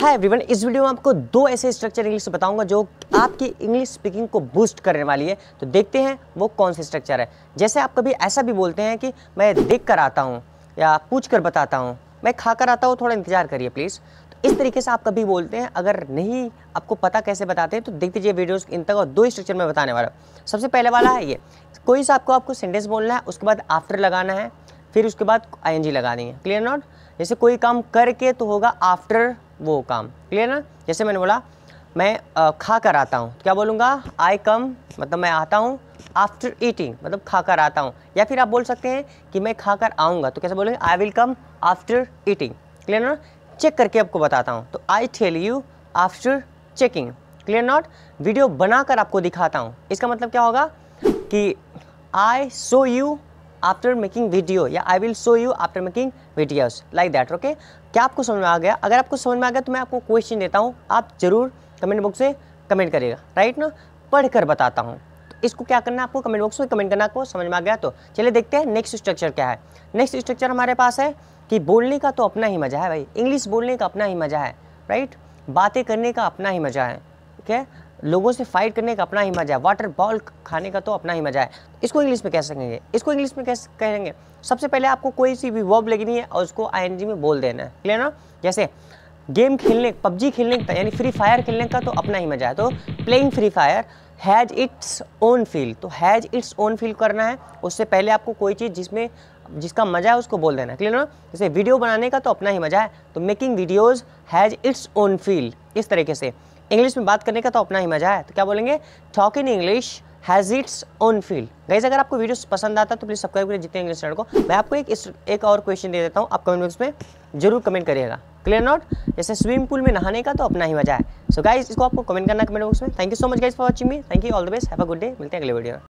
hi everyone इस video में आपको दो ऐसे स्ट्रक्चर इंग्लिश से बताऊंगा जो आपकी इंग्लिश स्पीकिंग को बूस्ट करने वाली है तो देखते हैं वो कौन से स्ट्रक्चर है जैसे आप कभी ऐसा भी बोलते हैं कि मैं देख कर आता हूँ या पूछ कर बताता हूँ मैं खा कर आता हूँ थोड़ा इंतजार करिए प्लीज़ तो इस तरीके से आप कभी बोलते हैं अगर नहीं आपको पता कैसे बताते हैं तो देख दीजिए वीडियोज इन तक और दो स्ट्रक्चर में बताने वाला सबसे पहले वाला है ये कोई सा आपको आपको सेंटेंस बोलना है उसके बाद आफ्टर लगाना है फिर उसके बाद आई लगानी है क्लियर नॉट जैसे कोई काम करके तो होगा आफ्टर वो काम क्लियर ना जैसे मैंने बोला मैं खा कर आता हूँ क्या बोलूँगा आई कम मतलब मैं आता हूँ आफ्टर ईटिंग मतलब खा कर आता हूँ या फिर आप बोल सकते हैं कि मैं खा कर आऊँगा तो कैसे बोलेंगे I will come after eating clear not check करके आपको बताता हूँ तो I tell you after checking clear not video बनाकर आपको दिखाता हूँ इसका मतलब क्या होगा कि I show you after making video या I will show you after making videos like that okay क्या आपको समझ में आ गया अगर आपको समझ में आ गया तो मैं आपको क्वेश्चन देता हूँ आप ज़रूर कमेंट बॉक्स से कमेंट करिएगा राइट ना पढ़ कर बताता हूँ तो इसको क्या करना है आपको कमेंट बॉक्स में कमेंट करना आपको समझ में आ गया तो चलिए देखते हैं नेक्स्ट स्ट्रक्चर क्या है नेक्स्ट स्ट्रक्चर हमारे पास है कि बोलने का तो अपना ही मज़ा है भाई इंग्लिश बोलने का अपना ही मज़ा है राइट बातें करने का अपना ही मज़ा है ठीक है लोगों से फाइट करने का अपना ही मजा है वाटर बॉल खाने का तो अपना ही मजा है इसको इंग्लिश में कह सकेंगे इसको इंग्लिश में कैसे कहेंगे सबसे पहले आपको कोई सी भी वर्ब लगनी है और उसको आई में बोल देना है क्लियर ना जैसे गेम खेलने पबजी खेलने का यानी फ्री फायर खेलने का तो अपना ही मजा है तो playing Free Fire has its own feel तो हैज़ इट्स ओन फील करना है उससे पहले आपको कोई चीज़ जिसमें जिसका मजा है उसको बोल देना क्लियर ना जैसे वीडियो बनाने का तो अपना ही मजा है तो making videos has its own feel इस तरीके से इंग्लिश में बात करने का तो अपना ही मजा है तो क्या बोलेंगे talk in English has its own feel guys अगर आपको वीडियो पसंद आता है तो प्लीज़ सब्सक्राइब करें जितने इंग्लिश को मैं आपको एक इस, एक और क्वेश्चन दे देता हूँ आप कमेंट बॉक्स में जरूर कमेंट करिएगा क्लियर नॉट जैसे स्विमिंग पूल में नहाने का तो अपना ही मजा है सो so गाइज इसको आपको कमेंट करना कमेंट बॉक्स में thank you so much guys for watching me thank you all the best have a good day मिलते हैं अगले वीडियो में